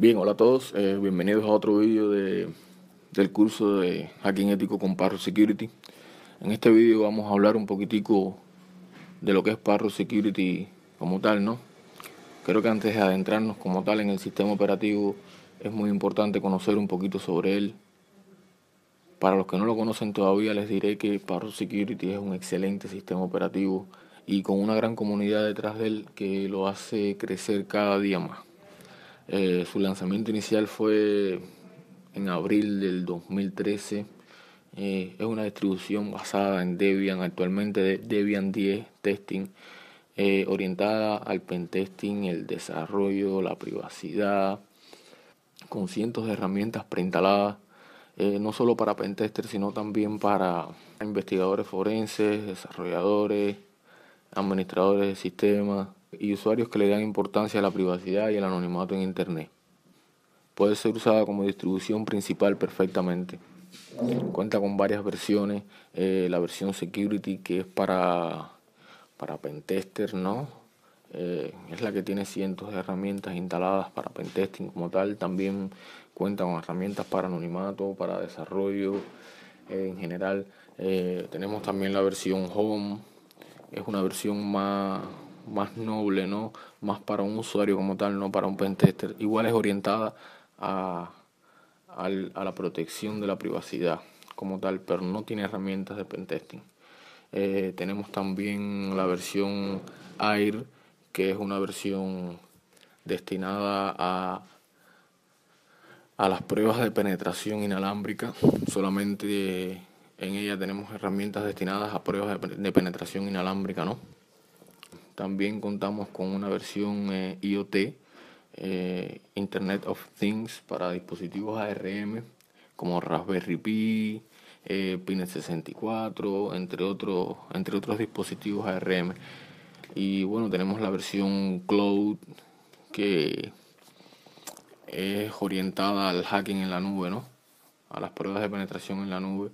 Bien, hola a todos, eh, bienvenidos a otro vídeo de, del curso de Hacking Ético con Parro Security. En este vídeo vamos a hablar un poquitico de lo que es Parro Security como tal, ¿no? Creo que antes de adentrarnos como tal en el sistema operativo es muy importante conocer un poquito sobre él. Para los que no lo conocen todavía les diré que Parro Security es un excelente sistema operativo y con una gran comunidad detrás de él que lo hace crecer cada día más. Eh, su lanzamiento inicial fue en abril del 2013. Eh, es una distribución basada en Debian, actualmente Debian 10 Testing, eh, orientada al pentesting, el desarrollo, la privacidad, con cientos de herramientas preinstaladas, no solo para pentester, sino también para investigadores forenses, desarrolladores, administradores de sistemas, y usuarios que le dan importancia a la privacidad y el anonimato en Internet. Puede ser usada como distribución principal perfectamente. Cuenta con varias versiones. Eh, la versión Security que es para, para Pentester, ¿no? Eh, es la que tiene cientos de herramientas instaladas para pentesting como tal. También cuenta con herramientas para anonimato, para desarrollo eh, en general. tenemos también la versión Home. Es una versión más, más noble, ¿no? Más para un usuario como tal, no para un pentester. Igual es orientada a, la protección de la privacidad como tal, pero no tiene herramientas de pentesting. Eh, tenemos también la versión AIR, que es una versión destinada a, las pruebas de penetración inalámbrica. Solamente en ella tenemos herramientas destinadas a pruebas de penetración inalámbrica, ¿no? También contamos con una versión eh, IoT, eh, Internet of Things, para dispositivos ARM como Raspberry Pi, eh, Pinet 64, entre otros, entre otros dispositivos ARM. Y bueno, tenemos la versión Cloud que es orientada al hacking en la nube, ¿no? A las pruebas de penetración en la nube.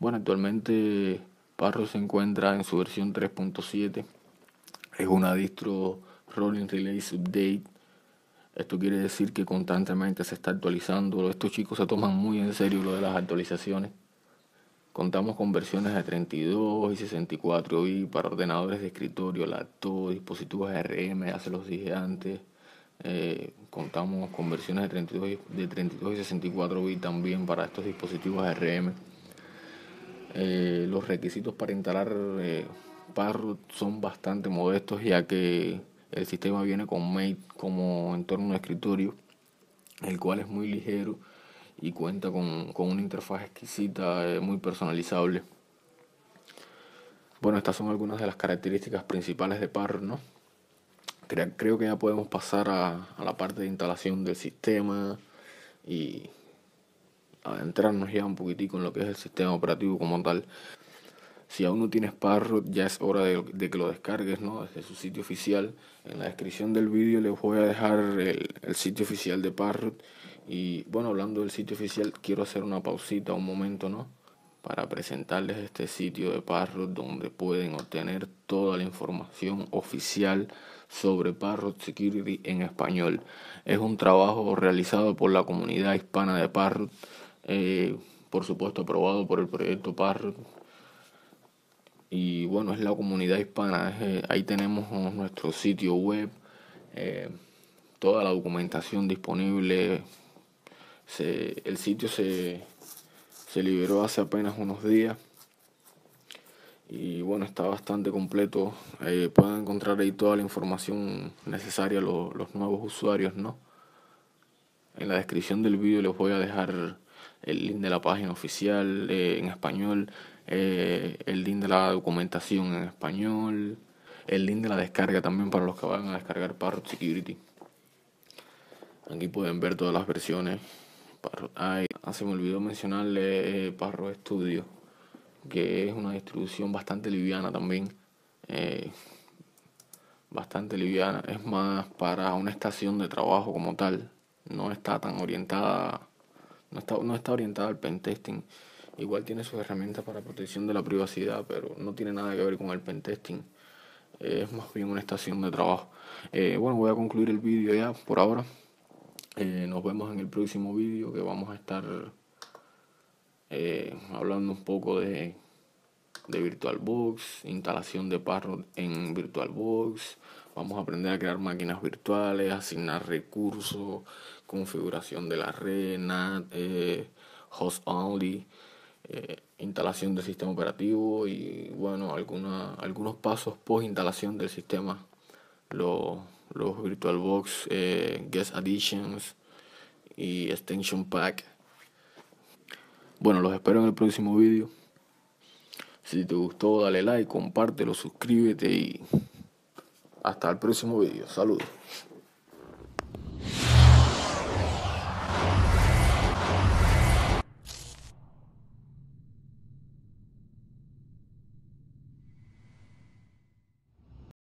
Bueno, actualmente Parro se encuentra en su versión 3.7 es una distro Rolling Release Update. Esto quiere decir que constantemente se está actualizando. Estos chicos se toman muy en serio lo de las actualizaciones. Contamos con versiones de 32 y 64 y para ordenadores de escritorio, laptop, dispositivos rm ya se los dije antes. Eh, contamos con versiones de 32, y, de 32 y 64 bits también para estos dispositivos rm eh, los requisitos para instalar eh, Parrot son bastante modestos ya que el sistema viene con Mate como entorno de escritorio, el cual es muy ligero y cuenta con, con una interfaz exquisita, eh, muy personalizable. Bueno, estas son algunas de las características principales de Parrot, ¿no? Creo, que ya podemos pasar a, a la parte de instalación del sistema y adentrarnos ya un poquitico en lo que es el sistema operativo como tal. Si aún no tienes Parrot, ya es hora de, que lo descargues, ¿no? Desde su sitio oficial. En la descripción del vídeo les voy a dejar el, sitio oficial de Parrot. Y bueno, hablando del sitio oficial, quiero hacer una pausita, un momento, ¿no? Para presentarles este sitio de Parrot donde pueden obtener toda la información oficial sobre Parrot Security en español. Es un trabajo realizado por la comunidad hispana de Parrot. Eh, por supuesto aprobado por el proyecto Parrot y bueno, es la comunidad hispana. Eh, ahí tenemos nuestro sitio web, eh, toda la documentación disponible. Se, el sitio se, se liberó hace apenas unos días y bueno, está bastante completo. Eh, pueden encontrar ahí toda la información necesaria los nuevos usuarios, ¿no? En la descripción del vídeo les voy a dejar el link de la página oficial en español, eh, el link de la documentación en español, el link de la descarga también para los que van a descargar Parrot Security. Aquí pueden ver todas las versiones. Ah, se me olvidó mencionarle eh, Parrot Studio, que es una distribución bastante liviana también. Eh, bastante liviana, es más para una estación de trabajo como tal. No está tan orientada, no está, no está orientada al pentesting Igual tiene sus herramientas para protección de la privacidad, pero no tiene nada que ver con el pentesting. Eh, es más bien una estación de trabajo. Eh, bueno, voy a concluir el vídeo ya por ahora. Eh, nos vemos en el próximo vídeo que vamos a estar hablando un poco de, de VirtualBox, instalación de Parrot en VirtualBox. Vamos a aprender a crear máquinas virtuales, asignar recursos, configuración de la red, NAT, host only. Eh, instalación del sistema operativo y bueno, alguna, algunos pasos post instalación del sistema, los, los VirtualBox eh, Guest Additions y Extension Pack. Bueno, los espero en el próximo vídeo. Si te gustó, dale like, compártelo, suscríbete y hasta el próximo vídeo. Saludos.